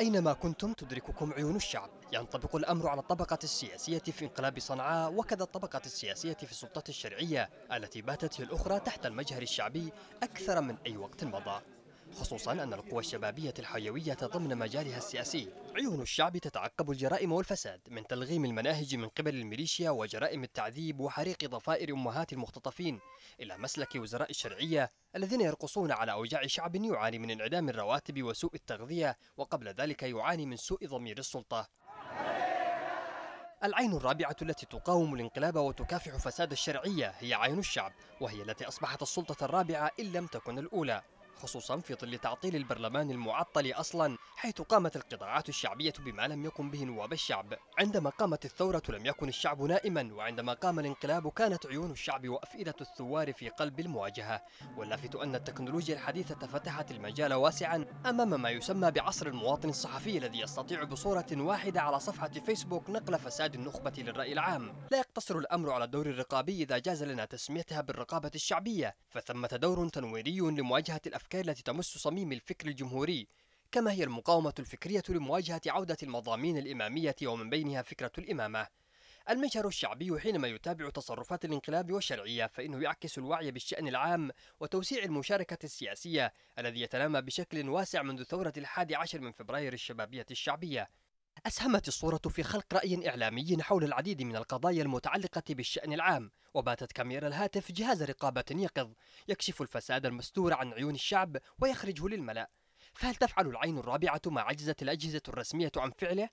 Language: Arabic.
أينما كنتم تدرككم عيون الشعب ينطبق الأمر على الطبقة السياسية في انقلاب صنعاء وكذا الطبقة السياسية في السلطة الشرعية التي باتت هي الأخرى تحت المجهر الشعبي أكثر من أي وقت مضى خصوصا أن القوى الشبابية الحيوية ضمن مجالها السياسي عيون الشعب تتعقب الجرائم والفساد من تلغيم المناهج من قبل الميليشيا وجرائم التعذيب وحريق ضفائر أمهات المختطفين إلى مسلك وزراء الشرعية الذين يرقصون على أوجاع شعب يعاني من انعدام الرواتب وسوء التغذية وقبل ذلك يعاني من سوء ضمير السلطة العين الرابعة التي تقاوم الانقلاب وتكافح فساد الشرعية هي عين الشعب وهي التي أصبحت السلطة الرابعة إن لم تكن الأولى خصوصا في ظل تعطيل البرلمان المعطل أصلا حيث قامت القطاعات الشعبية بما لم يقم به نواب الشعب عندما قامت الثورة لم يكن الشعب نائما وعندما قام الانقلاب كانت عيون الشعب وأفئدة الثوار في قلب المواجهة واللافت أن التكنولوجيا الحديثة فتحت المجال واسعا أمام ما يسمى بعصر المواطن الصحفي الذي يستطيع بصورة واحدة على صفحة فيسبوك نقل فساد النخبة للرأي العام لا يقتصر الأمر على الدور الرقابي إذا جاز لنا تسميتها بالرقابة الشعبية فثمة دور تنويري لمواجهة الأفكار الأفكار التي تمس صميم الفكر الجمهوري كما هي المقاومة الفكرية لمواجهة عودة المضامين الإمامية ومن بينها فكرة الإمامة المجهر الشعبي حينما يتابع تصرفات الانقلاب والشرعية فإنه يعكس الوعي بالشأن العام وتوسيع المشاركة السياسية الذي يتنامى بشكل واسع منذ ثورة الحادي عشر من فبراير الشبابية الشعبية أسهمت الصورة في خلق رأي إعلامي حول العديد من القضايا المتعلقة بالشأن العام وباتت كاميرا الهاتف جهاز رقابة يقظ يكشف الفساد المستور عن عيون الشعب ويخرجه للملأ فهل تفعل العين الرابعة ما عجزت الأجهزة الرسمية عن فعله؟